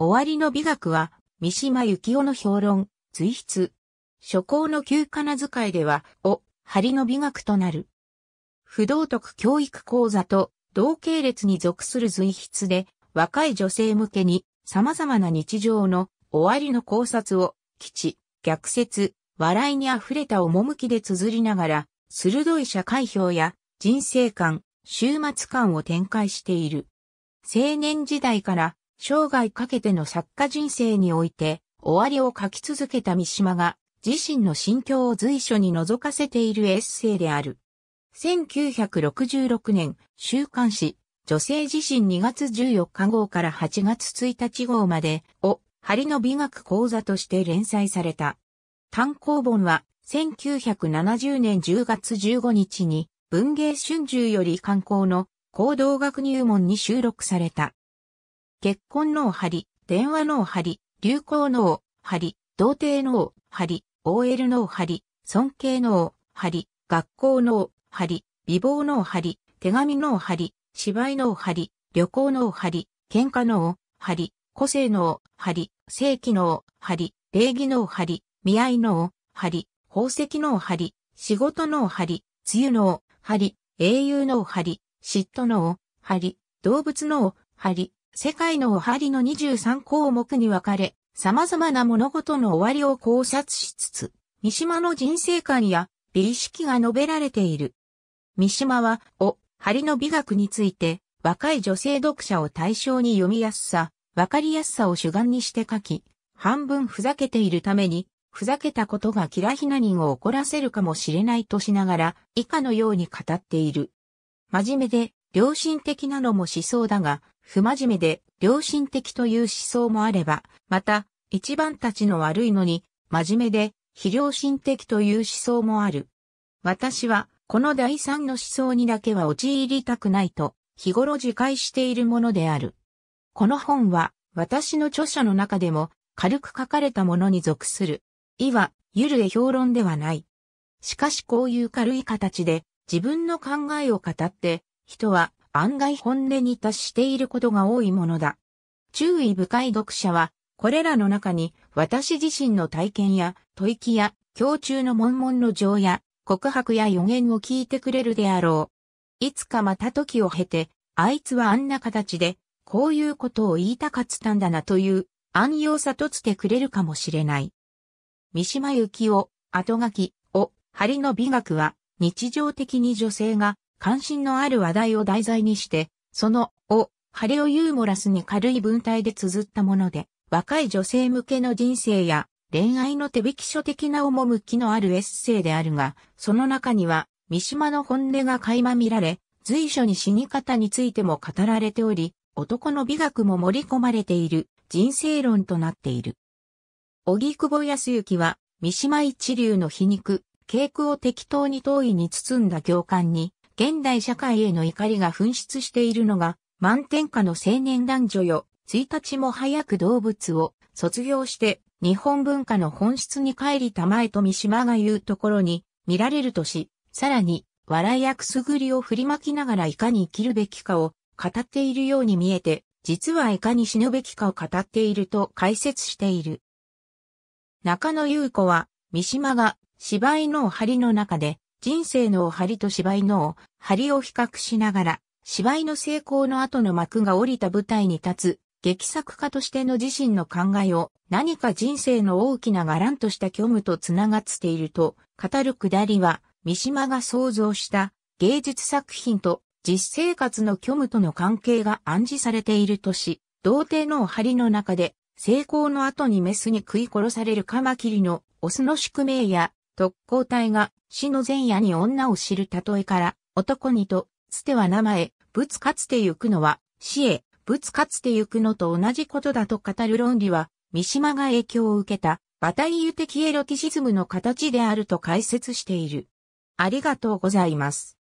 終わりの美学は、三島幸夫の評論、随筆。初行の旧仮名遣いでは、を、針の美学となる。不道徳教育講座と同系列に属する随筆で、若い女性向けに様々な日常の終わりの考察を、基地、逆説、笑いに溢れた趣で綴りながら、鋭い社会評や人生観、終末観を展開している。青年時代から生涯かけての作家人生において、終わりを書き続けた三島が、自身の心境を随所に覗かせているエッセイである。1966年、週刊誌、女性自身2月14日号から8月1日号までを、針の美学講座として連載された。単行本は、1970年10月15日に、文芸春秋より刊行の行動学入門に収録された。結婚脳張り、電話脳張り、流行脳張り、童貞脳張り、OL 脳張り、尊敬脳張り、学校脳張り、美貌脳張り、手紙脳張り、芝居脳張り、旅行脳張り、喧嘩脳張り、個性脳張り、正規脳張り、礼儀脳張り、見合い脳張り、宝石脳張り、仕事脳張り、梅雨脳張り、英雄脳張り、嫉妬脳張り、動物脳張り、世界のおはりの23項目に分かれ、様々な物事の終わりを考察しつつ、三島の人生観や美意識が述べられている。三島は、お、はりの美学について、若い女性読者を対象に読みやすさ、わかりやすさを主眼にして書き、半分ふざけているために、ふざけたことがキラヒナ人を怒らせるかもしれないとしながら、以下のように語っている。真面目で、良心的なのも思想だが、不真面目で良心的という思想もあれば、また、一番たちの悪いのに、真面目で非良心的という思想もある。私は、この第三の思想にだけは陥りたくないと、日頃自戒しているものである。この本は、私の著者の中でも、軽く書かれたものに属する。いわ、ゆるえ評論ではない。しかしこういう軽い形で自分の考えを語って、人は案外本音に達していることが多いものだ。注意深い読者は、これらの中に私自身の体験や吐息や胸中の悶々の情や告白や予言を聞いてくれるであろう。いつかまた時を経て、あいつはあんな形で、こういうことを言いたかったんだなという安養さとつてくれるかもしれない。三島由紀夫、後書きを、針の美学は、日常的に女性が関心のある話題を題材にして、その、を、ハレをユーモラスに軽い文体で綴ったもので、若い女性向けの人生や、恋愛の手引き書的な趣のあるエッセイであるが、その中には、三島の本音が垣間見られ、随所に死に方についても語られており、男の美学も盛り込まれている人生論となっている。小木久保康之は、三島一流の皮肉、傾句を適当に遠いに包んだ行間に、現代社会への怒りが噴出しているのが、満天下の青年男女よ、1日も早く動物を卒業して、日本文化の本質に帰りたまえと三島が言うところに、見られるとし、さらに、笑いやくすぐりを振りまきながらいかに生きるべきかを語っているように見えて、実はいかに死ぬべきかを語っていると解説している。中野優子は、三島が芝居のお張りの中で、人生のお針と芝居のお針を比較しながら、芝居の成功の後の幕が降りた舞台に立つ、劇作家としての自身の考えを何か人生の大きながらんとした虚無と繋がっていると語るくだりは三島が創造した芸術作品と実生活の虚無との関係が暗示されているとし、童貞のお針の中で成功の後にメスに食い殺されるカマキリのオスの宿命や特攻隊が死の前夜に女を知る例えから男にと、つては名前、仏かつて行くのは死へ、仏かつて行くのと同じことだと語る論理は、三島が影響を受けた、バタイユ的エロティシズムの形であると解説している。ありがとうございます。